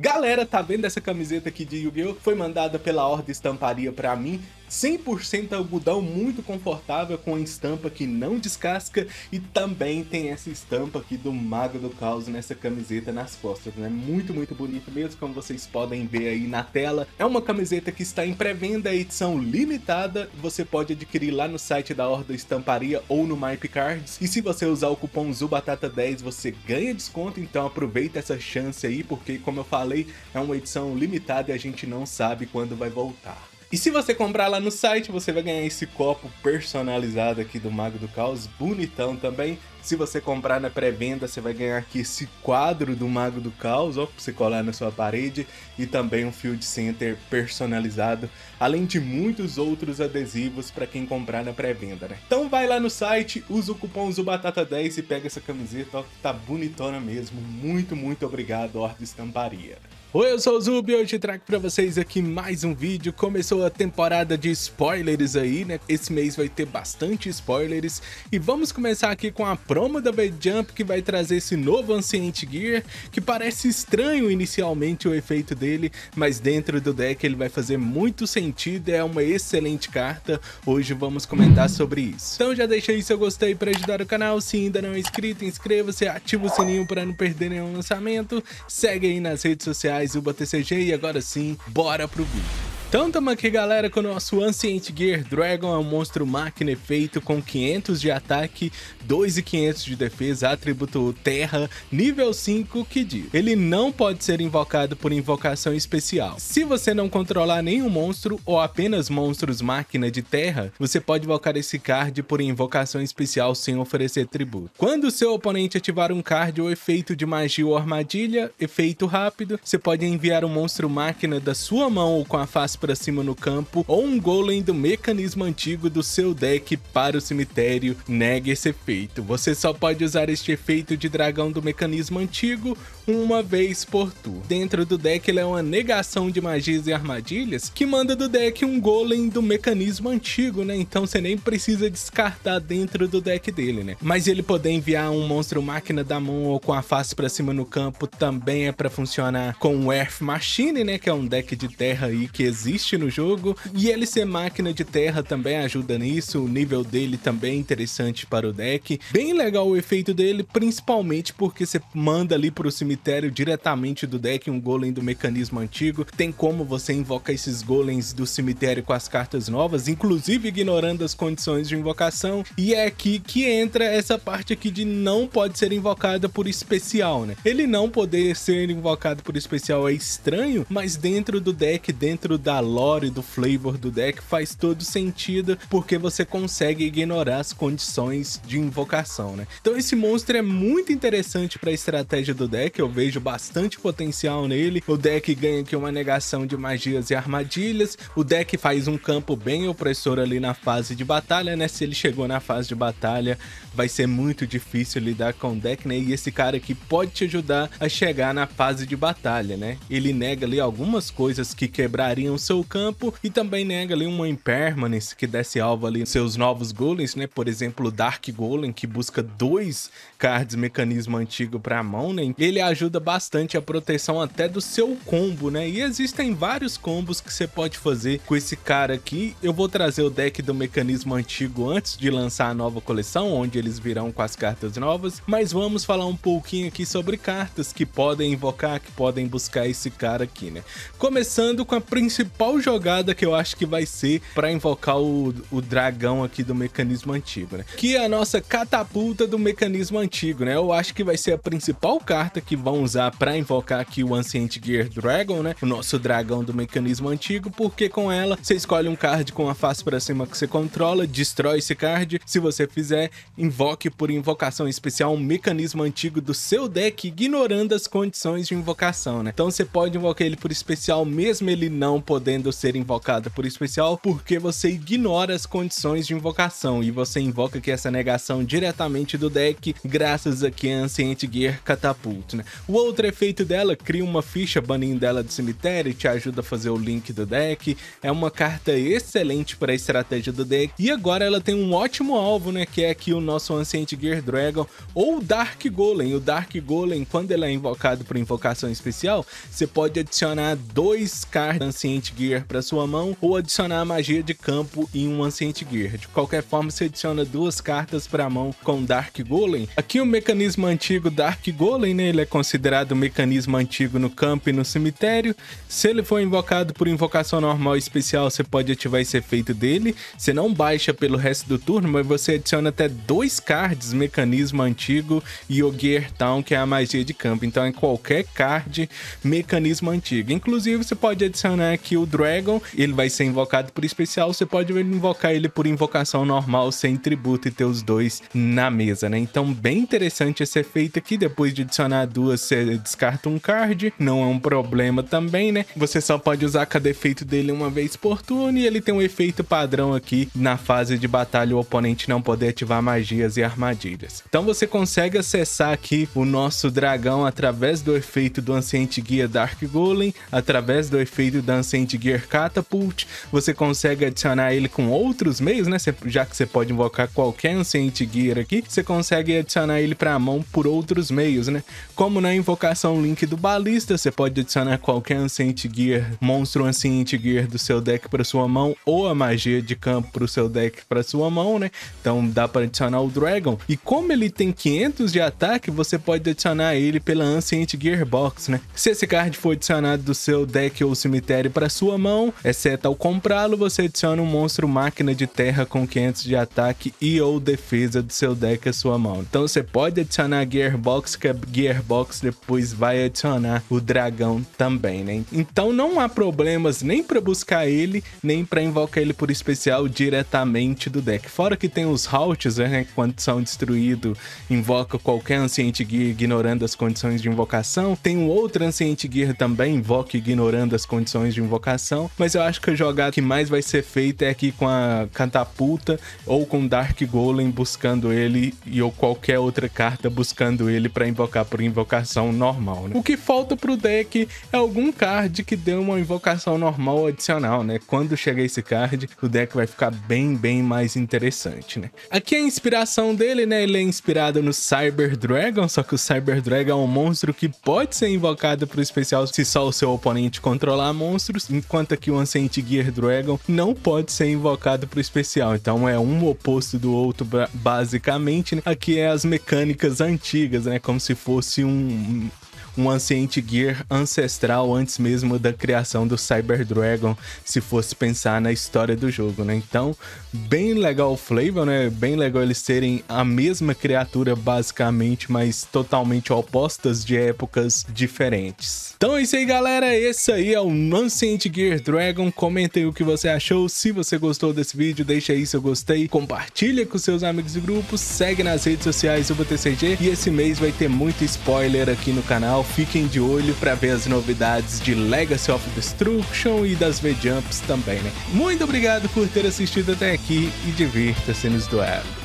Galera, tá vendo essa camiseta aqui de Yu-Gi-Oh? Foi mandada pela Horda Estamparia pra mim 100% algodão muito confortável com estampa que não descasca e também tem essa estampa aqui do Mago do Caos nessa camiseta nas costas, né? Muito, muito bonito mesmo, como vocês podem ver aí na tela. É uma camiseta que está em pré-venda, edição limitada, você pode adquirir lá no site da Horda Estamparia ou no Mype Cards. E se você usar o cupom ZUBATATA10, você ganha desconto, então aproveita essa chance aí, porque como eu falei, é uma edição limitada e a gente não sabe quando vai voltar. E se você comprar lá no site, você vai ganhar esse copo personalizado aqui do Mago do Caos, bonitão também. Se você comprar na pré-venda, você vai ganhar aqui esse quadro do Mago do Caos, ó, pra você colar na sua parede, e também um Field Center personalizado, além de muitos outros adesivos para quem comprar na pré-venda, né? Então vai lá no site, usa o cupom ZUBATATA10 e pega essa camiseta, ó, que tá bonitona mesmo. Muito, muito obrigado, Horda Estamparia. Oi, eu sou o Zubi e hoje trago pra vocês aqui mais um vídeo. Começou a temporada de spoilers aí, né? Esse mês vai ter bastante spoilers. E vamos começar aqui com a promo da B-Jump, que vai trazer esse novo Ancient Gear, que parece estranho inicialmente o efeito dele, mas dentro do deck ele vai fazer muito sentido, é uma excelente carta. Hoje vamos comentar sobre isso. Então já deixa aí seu gostei pra ajudar o canal. Se ainda não é inscrito, inscreva-se, ativa o sininho pra não perder nenhum lançamento. Segue aí nas redes sociais mais uma TCG E agora sim, bora pro vídeo. Então tamo aqui galera com o nosso Ancient Gear Dragon, é um monstro máquina efeito com 500 de ataque, 2.500 de defesa, atributo terra, nível 5 que diz. Ele não pode ser invocado por invocação especial. Se você não controlar nenhum monstro ou apenas monstros máquina de terra, você pode invocar esse card por invocação especial sem oferecer tributo. Quando seu oponente ativar um card ou efeito de magia ou armadilha, efeito rápido, você pode enviar um monstro máquina da sua mão ou com a face para cima no campo ou um golem do mecanismo antigo do seu deck para o cemitério, nega esse efeito. Você só pode usar este efeito de dragão do mecanismo antigo uma vez por turno. Dentro do deck ele é uma negação de magias e armadilhas que manda do deck um golem do mecanismo antigo, né? Então você nem precisa descartar dentro do deck dele, né? Mas ele poder enviar um monstro máquina da mão ou com a face para cima no campo também é para funcionar com o Earth Machine, né? Que é um deck de terra aí que existe existe no jogo. E ele ser máquina de terra também ajuda nisso, o nível dele também é interessante para o deck. Bem legal o efeito dele, principalmente porque você manda ali para o cemitério diretamente do deck um golem do mecanismo antigo. Tem como você invocar esses golems do cemitério com as cartas novas, inclusive ignorando as condições de invocação. E é aqui que entra essa parte aqui de não pode ser invocada por especial, né? Ele não poder ser invocado por especial é estranho, mas dentro do deck, dentro da valor lore, do flavor do deck, faz todo sentido, porque você consegue ignorar as condições de invocação, né? Então esse monstro é muito interessante para a estratégia do deck, eu vejo bastante potencial nele. O deck ganha aqui uma negação de magias e armadilhas, o deck faz um campo bem opressor ali na fase de batalha, né? Se ele chegou na fase de batalha, vai ser muito difícil lidar com o deck, né? E esse cara aqui pode te ajudar a chegar na fase de batalha, né? Ele nega ali algumas coisas que quebrariam seu campo e também nega ali uma impermanence que desse alvo ali seus novos golems, né? Por exemplo, Dark Golem, que busca dois cards mecanismo antigo para a mão, né? Ele ajuda bastante a proteção até do seu combo, né? E existem vários combos que você pode fazer com esse cara aqui. Eu vou trazer o deck do mecanismo antigo antes de lançar a nova coleção, onde eles virão com as cartas novas, mas vamos falar um pouquinho aqui sobre cartas que podem invocar, que podem buscar esse cara aqui, né? Começando com a principal principal jogada que eu acho que vai ser para invocar o, o dragão aqui do mecanismo antigo, né? Que é a nossa catapulta do mecanismo antigo, né? Eu acho que vai ser a principal carta que vão usar para invocar aqui o Ancient Gear Dragon, né? O nosso dragão do mecanismo antigo, porque com ela você escolhe um card com a face para cima que você controla, destrói esse card. Se você fizer, invoque por invocação especial um mecanismo antigo do seu deck, ignorando as condições de invocação, né? Então você pode invocar ele por especial, mesmo ele não poder podendo ser invocada por especial porque você ignora as condições de invocação e você invoca aqui essa negação diretamente do deck graças aqui a Ancient Gear Catapult, né? O outro efeito dela cria uma ficha banindo ela do cemitério e te ajuda a fazer o link do deck, é uma carta excelente para a estratégia do deck e agora ela tem um ótimo alvo, né, que é aqui o nosso Ancient Gear Dragon ou Dark Golem. O Dark Golem, quando ele é invocado por invocação especial, você pode adicionar dois cards Ancient Gear para sua mão ou adicionar a magia de campo em um Ancient Gear. De qualquer forma, você adiciona duas cartas para a mão com Dark Golem. Aqui o mecanismo antigo Dark Golem, né? ele é considerado um mecanismo antigo no campo e no cemitério. Se ele for invocado por invocação normal especial, você pode ativar esse efeito dele. Você não baixa pelo resto do turno, mas você adiciona até dois cards mecanismo antigo e o Gear Town, que é a magia de campo. Então é qualquer card mecanismo antigo. Inclusive, você pode adicionar aqui o Dragon, ele vai ser invocado por especial, você pode invocar ele por invocação normal, sem tributo e ter os dois na mesa, né? Então, bem interessante esse efeito aqui, depois de adicionar duas, você descarta um card, não é um problema também, né? Você só pode usar cada efeito dele uma vez por turno e ele tem um efeito padrão aqui na fase de batalha, o oponente não poder ativar magias e armadilhas. Então, você consegue acessar aqui o nosso dragão através do efeito do Anciente Guia Dark Golem, através do efeito da ancient Mind Gear Catapult. Você consegue adicionar ele com outros meios, né? Cê, já que você pode invocar qualquer Ancient Gear aqui, você consegue adicionar ele para a mão por outros meios, né? Como na invocação Link do Balista, você pode adicionar qualquer Ancient Gear, monstro Ancient Gear do seu deck para sua mão ou a magia de campo para o seu deck para sua mão, né? Então dá para adicionar o Dragon. E como ele tem 500 de ataque, você pode adicionar ele pela Ancient box né? Se esse card for adicionado do seu deck ou cemitério para sua mão, exceto ao comprá-lo, você adiciona um monstro máquina de terra com 500 de ataque e ou defesa do seu deck à sua mão. Então você pode adicionar Gearbox, que a Gearbox depois vai adicionar o dragão também, né? Então não há problemas nem para buscar ele, nem para invocar ele por especial diretamente do deck. Fora que tem os halts, né? Quando são destruídos, invoca qualquer Anciente Gear ignorando as condições de invocação. Tem um outro Anciente Gear também, invoca ignorando as condições de invocação colocação, mas eu acho que a jogada que mais vai ser feita é aqui com a catapulta ou com Dark Golem buscando ele e ou qualquer outra carta buscando ele para invocar por invocação normal, né? O que falta pro deck é algum card que dê uma invocação normal adicional, né? Quando chegar esse card, o deck vai ficar bem, bem mais interessante, né? Aqui a inspiração dele, né? Ele é inspirado no Cyber Dragon, só que o Cyber Dragon é um monstro que pode ser invocado pro especial se só o seu oponente controlar monstros, enquanto que o Ancient Gear Dragon não pode ser invocado para o especial. Então é um oposto do outro, basicamente. Né? Aqui é as mecânicas antigas, né? Como se fosse um um Ancient Gear ancestral antes mesmo da criação do Cyber Dragon, se fosse pensar na história do jogo, né? Então, bem legal o flavor, né? Bem legal eles serem a mesma criatura basicamente, mas totalmente opostas de épocas diferentes. Então é isso aí, galera. Esse aí é o Ancient Gear Dragon. Comentem o que você achou. Se você gostou desse vídeo, deixa aí seu gostei, compartilha com seus amigos e grupos, segue nas redes sociais do BTCG e esse mês vai ter muito spoiler aqui no canal canal, fiquem de olho para ver as novidades de Legacy of Destruction e das V-Jumps também, né? Muito obrigado por ter assistido até aqui e divirta-se nos duelos.